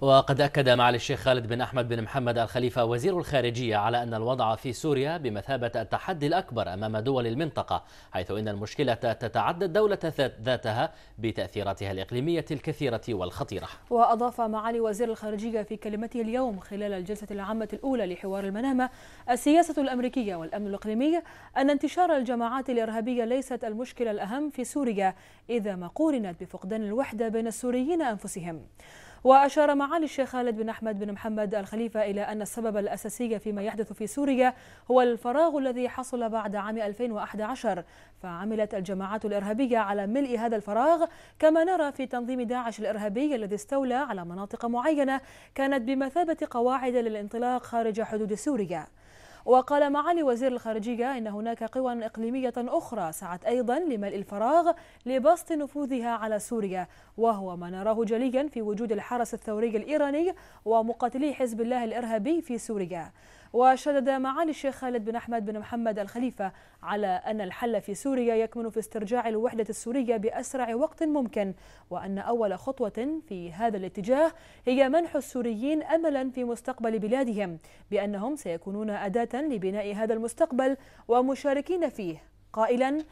وقد أكد معالي الشيخ خالد بن أحمد بن محمد الخليفة وزير الخارجية على أن الوضع في سوريا بمثابة التحدي الأكبر أمام دول المنطقة حيث إن المشكلة تتعدى الدولة ذاتها بتأثيراتها الإقليمية الكثيرة والخطيرة وأضاف معالي وزير الخارجية في كلمته اليوم خلال الجلسة العامة الأولى لحوار المنامة السياسة الأمريكية والأمن الإقليمي أن انتشار الجماعات الإرهابية ليست المشكلة الأهم في سوريا إذا ما قورنت بفقدان الوحدة بين السوريين أنفسهم وأشار معالي الشيخ خالد بن أحمد بن محمد الخليفة إلى أن السبب الأساسي فيما يحدث في سوريا هو الفراغ الذي حصل بعد عام 2011 فعملت الجماعات الإرهابية على ملء هذا الفراغ كما نرى في تنظيم داعش الإرهابي الذي استولى على مناطق معينة كانت بمثابة قواعد للانطلاق خارج حدود سوريا وقال معالي وزير الخارجية إن هناك قوى إقليمية أخرى سعت أيضا لملء الفراغ لبسط نفوذها على سوريا وهو ما نراه جليا في وجود الحرس الثوري الإيراني ومقاتلي حزب الله الإرهابي في سوريا وشدد معالي الشيخ خالد بن أحمد بن محمد الخليفة على أن الحل في سوريا يكمن في استرجاع الوحدة السورية بأسرع وقت ممكن وأن أول خطوة في هذا الاتجاه هي منح السوريين أملا في مستقبل بلادهم بأنهم سيكونون أداة لبناء هذا المستقبل ومشاركين فيه قائلا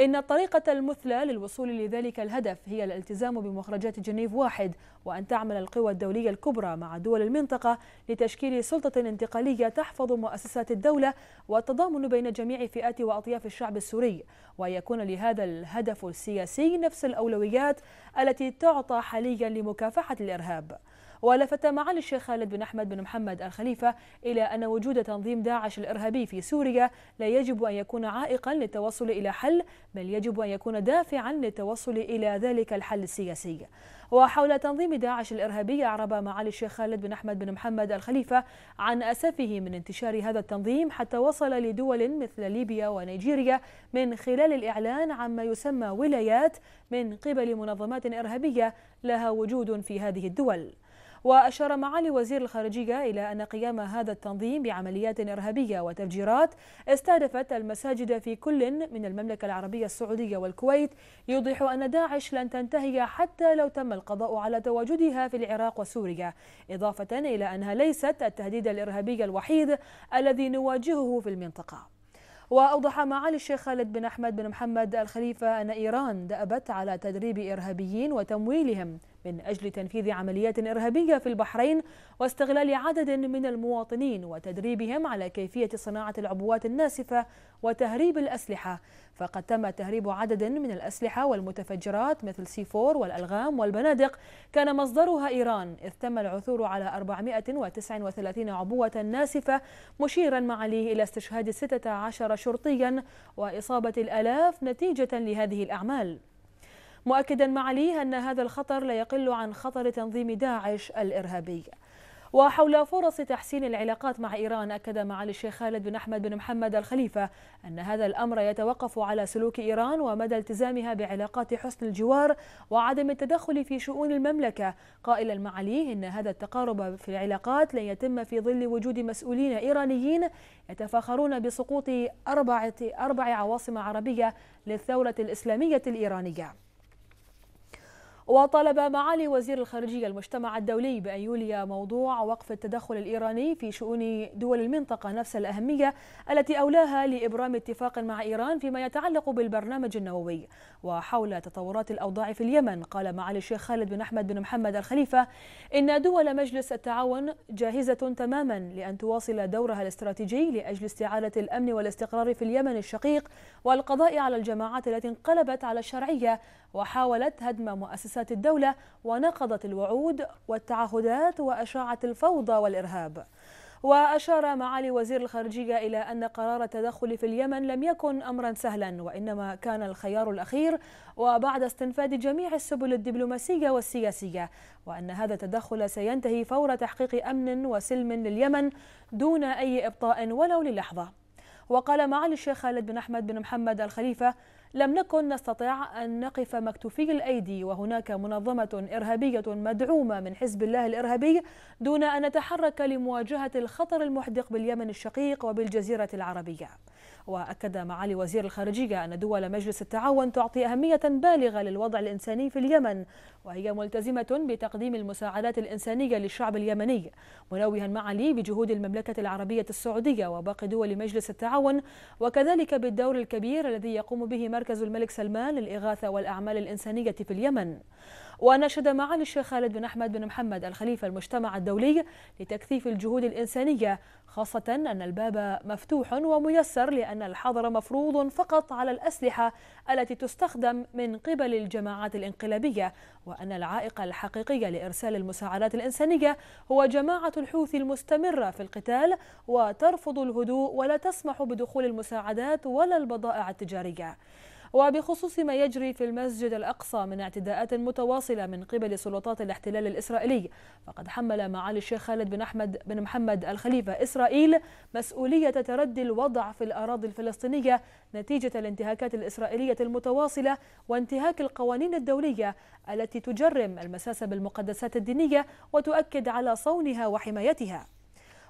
إن الطريقة المثلى للوصول لذلك الهدف هي الالتزام بمخرجات جنيف واحد وأن تعمل القوى الدولية الكبرى مع دول المنطقة لتشكيل سلطة انتقالية تحفظ مؤسسات الدولة والتضامن بين جميع فئات وأطياف الشعب السوري ويكون لهذا الهدف السياسي نفس الأولويات التي تعطى حاليا لمكافحة الإرهاب ولفت معالي الشيخ خالد بن أحمد بن محمد الخليفة إلى أن وجود تنظيم داعش الإرهابي في سوريا لا يجب أن يكون عائقا للتوصل إلى حل بل يجب أن يكون دافعا للتوصل إلى ذلك الحل السياسي وحول تنظيم داعش الإرهابي أعرب معالي الشيخ خالد بن أحمد بن محمد الخليفة عن أسفه من انتشار هذا التنظيم حتى وصل لدول مثل ليبيا ونيجيريا من خلال الإعلان عما يسمى ولايات من قبل منظمات إرهابية لها وجود في هذه الدول وأشار معالي وزير الخارجية إلى أن قيام هذا التنظيم بعمليات إرهابية وتفجيرات استهدفت المساجد في كل من المملكة العربية السعودية والكويت يوضح أن داعش لن تنتهي حتى لو تم القضاء على تواجدها في العراق وسوريا إضافة إلى أنها ليست التهديد الإرهابي الوحيد الذي نواجهه في المنطقة وأوضح معالي الشيخ خالد بن أحمد بن محمد الخليفة أن إيران دأبت على تدريب إرهابيين وتمويلهم من أجل تنفيذ عمليات إرهابية في البحرين واستغلال عدد من المواطنين وتدريبهم على كيفية صناعة العبوات الناسفة وتهريب الأسلحة فقد تم تهريب عدد من الأسلحة والمتفجرات مثل سي 4 والألغام والبنادق كان مصدرها إيران إذ تم العثور على 439 عبوة ناسفة مشيرا معاليه إلى استشهاد 16 شرطيا وإصابة الألاف نتيجة لهذه الأعمال مؤكدا معاليه أن هذا الخطر لا يقل عن خطر تنظيم داعش الإرهابي وحول فرص تحسين العلاقات مع إيران أكد معالي الشيخ خالد بن أحمد بن محمد الخليفة أن هذا الأمر يتوقف على سلوك إيران ومدى التزامها بعلاقات حسن الجوار وعدم التدخل في شؤون المملكة قائلا معاليه أن هذا التقارب في العلاقات لن يتم في ظل وجود مسؤولين إيرانيين يتفاخرون بسقوط أربعة أربع عواصم عربية للثورة الإسلامية الإيرانية وطلب معالي وزير الخارجية المجتمع الدولي بأن يولي موضوع وقف التدخل الإيراني في شؤون دول المنطقة نفس الأهمية التي أولاها لإبرام اتفاق مع إيران فيما يتعلق بالبرنامج النووي وحول تطورات الأوضاع في اليمن قال معالي الشيخ خالد بن أحمد بن محمد الخليفة إن دول مجلس التعاون جاهزة تماما لأن تواصل دورها الاستراتيجي لأجل استعادة الأمن والاستقرار في اليمن الشقيق والقضاء على الجماعات التي انقلبت على الشرعية وحاولت هدم مؤسسات سياسات الدولة ونقضت الوعود والتعهدات وأشاعت الفوضى والإرهاب وأشار معالي وزير الخارجية إلى أن قرار التدخل في اليمن لم يكن أمرا سهلا وإنما كان الخيار الأخير وبعد استنفاد جميع السبل الدبلوماسية والسياسية وأن هذا التدخل سينتهي فور تحقيق أمن وسلم لليمن دون أي إبطاء ولو للحظة وقال معالي الشيخ خالد بن أحمد بن محمد الخليفة لم نكن نستطيع أن نقف مكتوفي الأيدي وهناك منظمة إرهابية مدعومة من حزب الله الإرهابي دون أن نتحرك لمواجهة الخطر المحدق باليمن الشقيق وبالجزيرة العربية وأكد معالي وزير الخارجية أن دول مجلس التعاون تعطي أهمية بالغة للوضع الإنساني في اليمن وهي ملتزمة بتقديم المساعدات الإنسانية للشعب اليمني منوها معالي بجهود المملكة العربية السعودية وباقي دول مجلس التعاون وكذلك بالدور الكبير الذي يقوم به مركز الملك سلمان للإغاثة والأعمال الإنسانية في اليمن ونشد معالي الشيخ خالد بن أحمد بن محمد الخليفة المجتمع الدولي لتكثيف الجهود الإنسانية خاصة أن الباب مفتوح وميسر لأن الحظر مفروض فقط على الأسلحة التي تستخدم من قبل الجماعات الانقلابية وأن العائق الحقيقي لإرسال المساعدات الإنسانية هو جماعة الحوثي المستمرة في القتال وترفض الهدوء ولا تسمح بدخول المساعدات ولا البضائع التجارية وبخصوص ما يجري في المسجد الأقصى من اعتداءات متواصلة من قبل سلطات الاحتلال الإسرائيلي فقد حمل معالي الشيخ خالد بن أحمد بن محمد الخليفة إسرائيل مسؤولية تردي الوضع في الأراضي الفلسطينية نتيجة الانتهاكات الإسرائيلية المتواصلة وانتهاك القوانين الدولية التي تجرم المساس بالمقدسات الدينية وتؤكد على صونها وحمايتها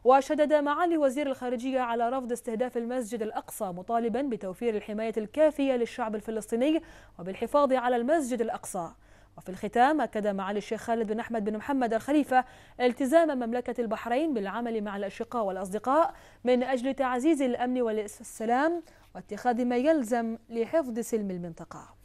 وشدد معالي وزير الخارجية على رفض استهداف المسجد الأقصى مطالبا بتوفير الحماية الكافية للشعب الفلسطيني وبالحفاظ على المسجد الأقصى وفي الختام أكد معالي الشيخ خالد بن أحمد بن محمد الخليفة التزام مملكة البحرين بالعمل مع الأشقاء والأصدقاء من أجل تعزيز الأمن والسلام واتخاذ ما يلزم لحفظ سلم المنطقة